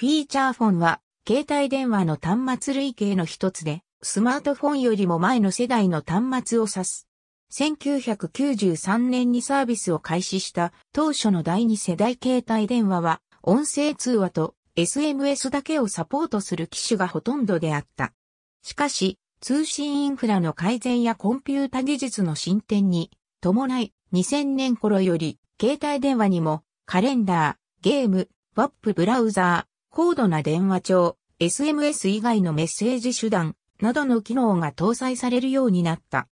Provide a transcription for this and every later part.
フィーチャーフォンは、携帯電話の端末類型の一つで、スマートフォンよりも前の世代の端末を指す。1993年にサービスを開始した当初の第二世代携帯電話は、音声通話と SMS だけをサポートする機種がほとんどであった。しかし、通信インフラの改善やコンピュータ技術の進展に伴い、2000年頃より携帯電話にもカレンダー、ゲーム、ワップブラウザ高度な電話帳、SMS 以外のメッセージ手段などの機能が搭載されるようになった。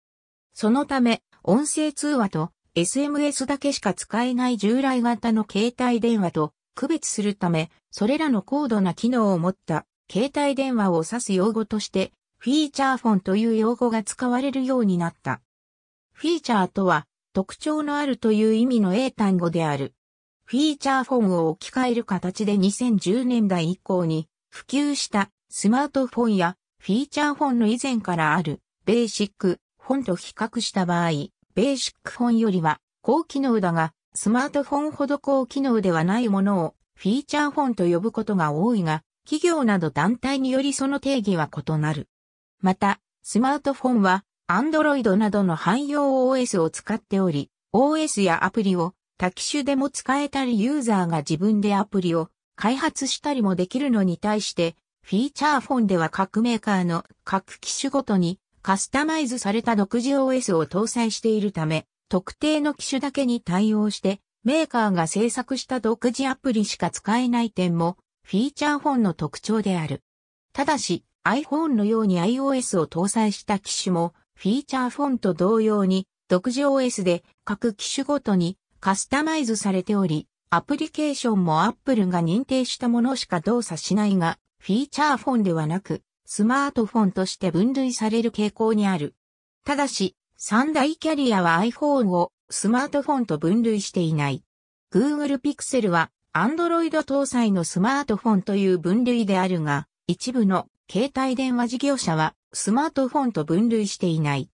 そのため、音声通話と SMS だけしか使えない従来型の携帯電話と区別するため、それらの高度な機能を持った携帯電話を指す用語として、フィーチャーフォンという用語が使われるようになった。フィーチャーとは、特徴のあるという意味の英単語である。フィーチャーフォンを置き換える形で2010年代以降に普及したスマートフォンやフィーチャーフォンの以前からあるベーシックフォンと比較した場合、ベーシックフォンよりは高機能だがスマートフォンほど高機能ではないものをフィーチャーフォンと呼ぶことが多いが、企業など団体によりその定義は異なる。また、スマートフォンは Android などの汎用 OS を使っており、OS やアプリを多機種でも使えたりユーザーが自分でアプリを開発したりもできるのに対して、フィーチャーフォンでは各メーカーの各機種ごとにカスタマイズされた独自 OS を搭載しているため、特定の機種だけに対応して、メーカーが制作した独自アプリしか使えない点も、フィーチャーフォンの特徴である。ただし、iPhone のように iOS を搭載した機種も、フィーチャーフォンと同様に、独自 OS で各機種ごとにカスタマイズされており、アプリケーションも Apple が認定したものしか動作しないが、フィーチャーフォンではなく、スマートフォンとして分類される傾向にある。ただし、三大キャリアは iPhone をスマートフォンと分類していない。Google Pixel は Android 搭載のスマートフォンという分類であるが、一部の携帯電話事業者はスマートフォンと分類していない。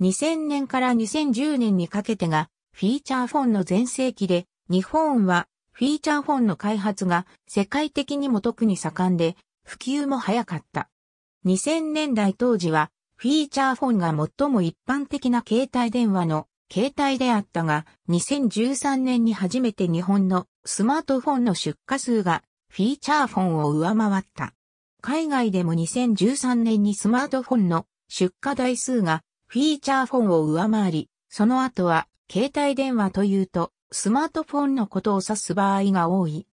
2000年から2010年にかけてがフィーチャーフォンの前世紀で、日本はフィーチャーフォンの開発が世界的にも特に盛んで、普及も早かった。2000年代当時は、フィーチャーフォンが最も一般的な携帯電話の携帯であったが、2013年に初めて日本のスマートフォンの出荷数がフィーチャーフォンを上回った。海外でも2013年にスマートフォンの出荷台数がフィーチャーフォンを上回り、その後は携帯電話というと、スマートフォンのことを指す場合が多い。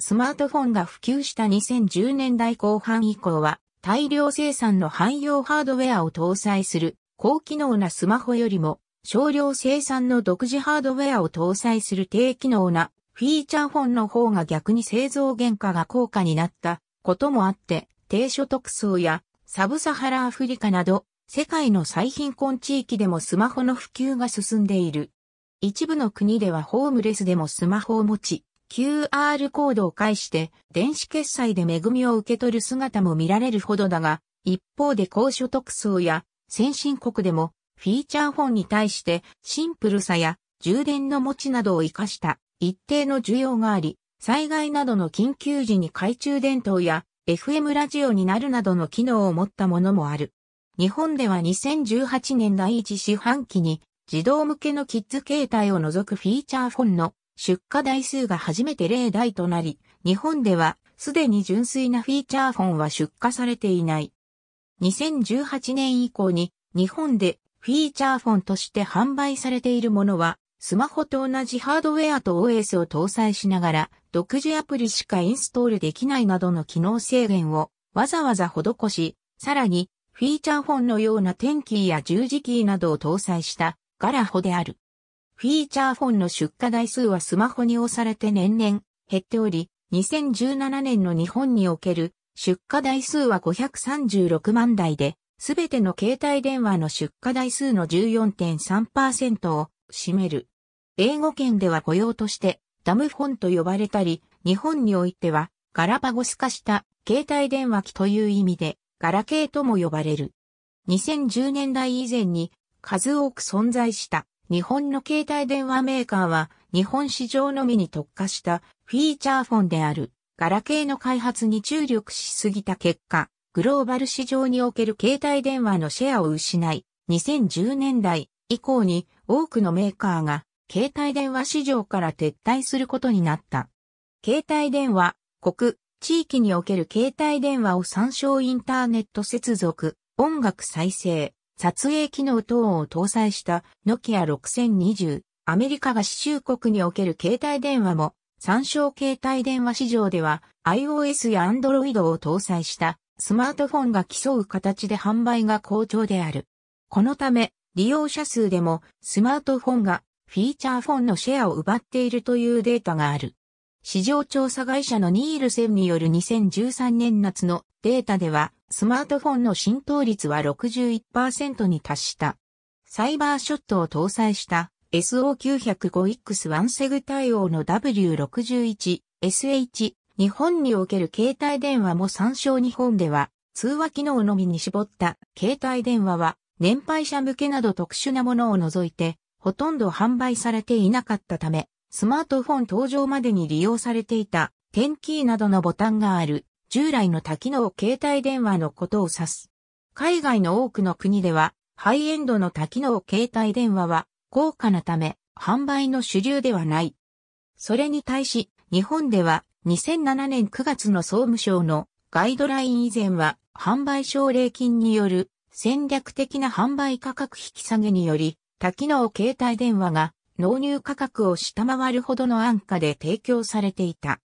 スマートフォンが普及した2010年代後半以降は、大量生産の汎用ハードウェアを搭載する、高機能なスマホよりも、少量生産の独自ハードウェアを搭載する低機能なフィーチャーフォンの方が逆に製造原価が高価になったこともあって、低所得層やサブサハラアフリカなど世界の最貧困地域でもスマホの普及が進んでいる。一部の国ではホームレスでもスマホを持ち、QR コードを介して電子決済で恵みを受け取る姿も見られるほどだが、一方で高所得層や先進国でもフィーチャーフォンに対してシンプルさや充電の持ちなどを活かした一定の需要があり、災害などの緊急時に懐中電灯や FM ラジオになるなどの機能を持ったものもある。日本では2018年第一四半期に児童向けのキッズ携帯を除くフィーチャーフォンの出荷台数が初めて例題となり、日本ではすでに純粋なフィーチャーフォンは出荷されていない。2018年以降に日本でフィーチャーフォンとして販売されているものはスマホと同じハードウェアと OS を搭載しながら独自アプリしかインストールできないなどの機能制限をわざわざ施し、さらにフィーチャーフォンのような点キーや十字キーなどを搭載したガラホである。フィーチャーフォンの出荷台数はスマホに押されて年々減っており、2017年の日本における出荷台数は536万台で、すべての携帯電話の出荷台数の14.3%を占める。英語圏では雇用としてダムフォンと呼ばれたり、日本においてはガラパゴス化した携帯電話機という意味でガラケーとも呼ばれる。2010年代以前に数多く存在した日本の携帯電話メーカーは日本市場のみに特化したフィーチャーフォンであるガラケーの開発に注力しすぎた結果、グローバル市場における携帯電話のシェアを失い、2010年代以降に多くのメーカーが携帯電話市場から撤退することになった。携帯電話、国、地域における携帯電話を参照インターネット接続、音楽再生、撮影機能等を搭載したノキア6020、アメリカ合衆国における携帯電話も、参照携帯電話市場では iOS や Android を搭載したスマートフォンが競う形で販売が好調である。このため、利用者数でもスマートフォンがフィーチャーフォンのシェアを奪っているというデータがある。市場調査会社のニールセンによる2013年夏のデータでは、スマートフォンの浸透率は61%に達した。サイバーショットを搭載した SO905X1 セグ対応の W61、SH、日本における携帯電話も参照日本では、通話機能のみに絞った携帯電話は、年配者向けなど特殊なものを除いて、ほとんど販売されていなかったため、スマートフォン登場までに利用されていた、テンキーなどのボタンがある、従来の多機能携帯電話のことを指す。海外の多くの国では、ハイエンドの多機能携帯電話は、高価なため、販売の主流ではない。それに対し、日本では、2007年9月の総務省のガイドライン以前は、販売奨励金による戦略的な販売価格引き下げにより、多機能携帯電話が納入価格を下回るほどの安価で提供されていた。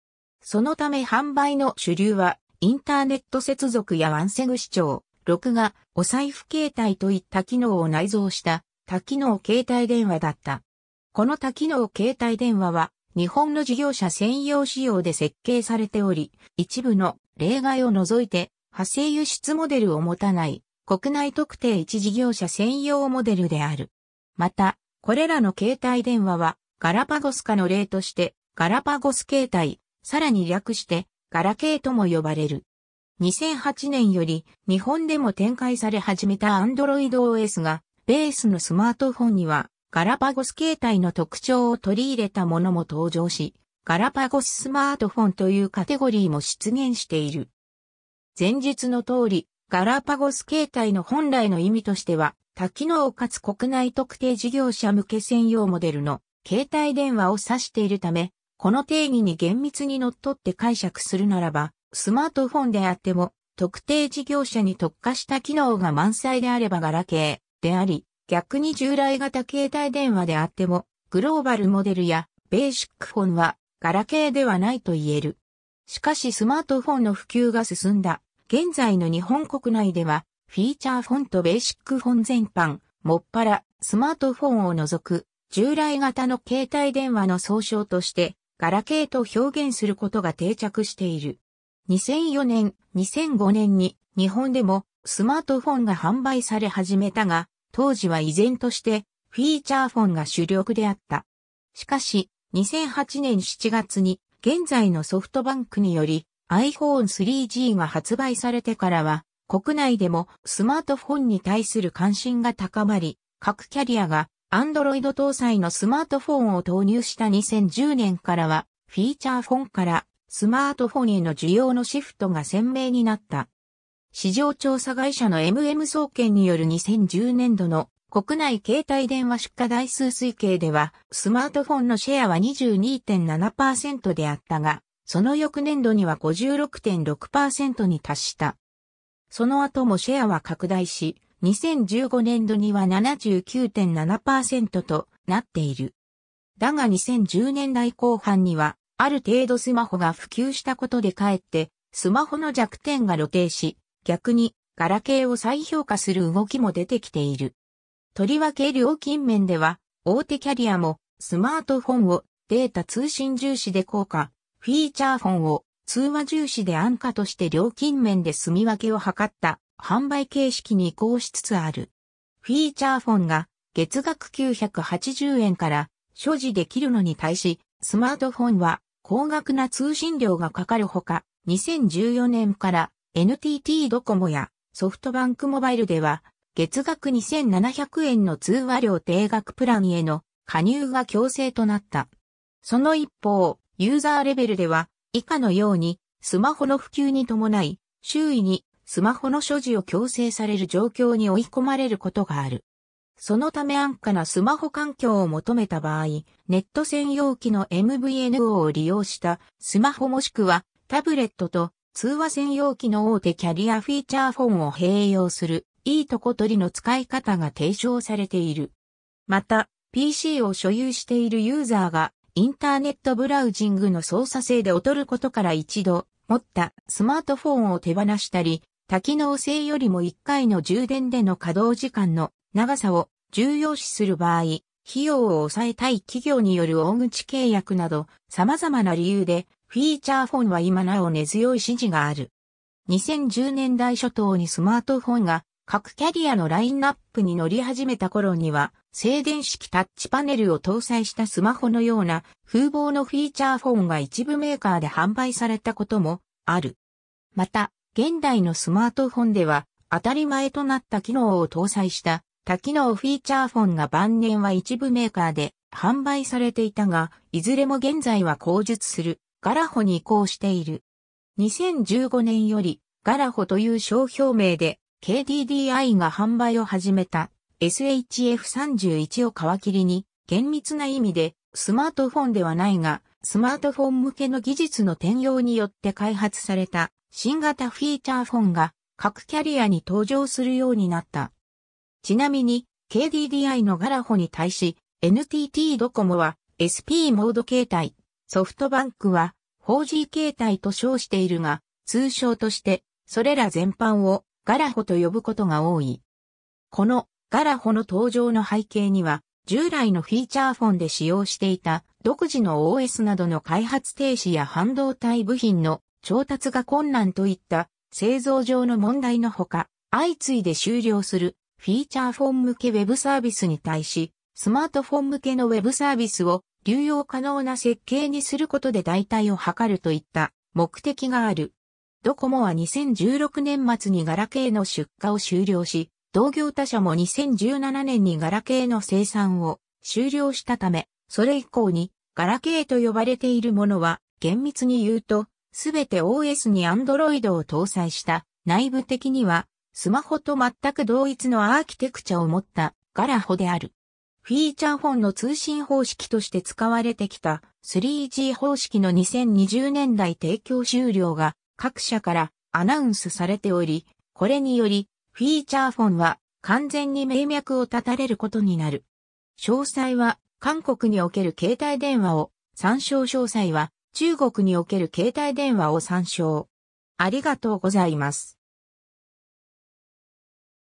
そのため販売の主流は、インターネット接続やワンセグ視聴、録画、お財布携帯といった機能を内蔵した多機能携帯電話だった。この多機能携帯電話は日本の事業者専用仕様で設計されており、一部の例外を除いて派生輸出モデルを持たない国内特定一事業者専用モデルである。また、これらの携帯電話はガラパゴス化の例としてガラパゴス携帯、さらに略してガラケーとも呼ばれる。2008年より日本でも展開され始めた Android OS がベースのスマートフォンにはガラパゴス携帯の特徴を取り入れたものも登場し、ガラパゴススマートフォンというカテゴリーも出現している。前述の通り、ガラパゴス形態の本来の意味としては、多機能かつ国内特定事業者向け専用モデルの携帯電話を指しているため、この定義に厳密に則っって解釈するならば、スマートフォンであっても、特定事業者に特化した機能が満載であればガラケーであり、逆に従来型携帯電話であっても、グローバルモデルやベーシックフォンはガラケーではないと言える。しかしスマートフォンの普及が進んだ現在の日本国内ではフィーチャーフォントベーシックフォン全般、もっぱら、スマートフォンを除く、従来型の携帯電話の総称として、ガラケーと表現することが定着している。2004年、2005年に日本でもスマートフォンが販売され始めたが、当時は依然としてフィーチャーフォンが主力であった。しかし、2008年7月に現在のソフトバンクにより iPhone 3G が発売されてからは国内でもスマートフォンに対する関心が高まり、各キャリアが Android 搭載のスマートフォンを投入した2010年からは、フィーチャーフォンからスマートフォンへの需要のシフトが鮮明になった。市場調査会社の MM 総研による2010年度の国内携帯電話出荷台数推計では、スマートフォンのシェアは22.7%であったが、その翌年度には56.6%に達した。その後もシェアは拡大し、2015年度には79.7%となっている。だが2010年代後半には、ある程度スマホが普及したことでかえって、スマホの弱点が露呈し、逆に、ガラケーを再評価する動きも出てきている。とりわけ料金面では、大手キャリアも、スマートフォンをデータ通信重視で効果、フィーチャーフォンを通話重視で安価として料金面で住み分けを図った販売形式に移行しつつある。フィーチャーフォンが月額980円から所持できるのに対し、スマートフォンは高額な通信料がかかるほか、2014年から NTT ドコモやソフトバンクモバイルでは月額2700円の通話料定額プランへの加入が強制となった。その一方、ユーザーレベルでは以下のように、スマホの普及に伴い、周囲にスマホの所持を強制される状況に追い込まれることがある。そのため安価なスマホ環境を求めた場合、ネット専用機の MVNO を利用したスマホもしくはタブレットと通話専用機の大手キャリアフィーチャーフォンを併用するいいとこ取りの使い方が提唱されている。また、PC を所有しているユーザーがインターネットブラウジングの操作性で劣ることから一度持ったスマートフォンを手放したり、多機能性よりも1回の充電での稼働時間の長さを重要視する場合、費用を抑えたい企業による大口契約など様々な理由でフィーチャーフォンは今なお根強い支持がある。2010年代初頭にスマートフォンが各キャリアのラインナップに乗り始めた頃には静電式タッチパネルを搭載したスマホのような風貌のフィーチャーフォンが一部メーカーで販売されたこともある。また、現代のスマートフォンでは当たり前となった機能を搭載した多機能フィーチャーフォンが晩年は一部メーカーで販売されていたが、いずれも現在は後述するガラホに移行している。2015年よりガラホという商標名で KDDI が販売を始めた。SHF31 を皮切りに、厳密な意味で、スマートフォンではないが、スマートフォン向けの技術の転用によって開発された新型フィーチャーフォンが各キャリアに登場するようになった。ちなみに KDDI のガラホに対し NTT ドコモは SP モード形態、ソフトバンクは 4G 形態と称しているが、通称としてそれら全般をガラホと呼ぶことが多い。このガラホの登場の背景には、従来のフィーチャーフォンで使用していた独自の OS などの開発停止や半導体部品の調達が困難といった製造上の問題のほか、相次いで終了するフィーチャーフォン向けウェブサービスに対し、スマートフォン向けのウェブサービスを流用可能な設計にすることで代替を図るといった目的がある。ドコモは2016年末にガラケーの出荷を終了し、同業他社も2017年にガラケーの生産を終了したため、それ以降にガラケーと呼ばれているものは厳密に言うと、すべて OS に Android を搭載した内部的にはスマホと全く同一のアーキテクチャを持ったガラホである。フィーチャーフォンの通信方式として使われてきた 3G 方式の2020年代提供終了が各社からアナウンスされており、これによりフィーチャーフォンは完全に名脈を立たれることになる。詳細は韓国における携帯電話を参照詳細は中国における携帯電話を参照。ありがとうございます。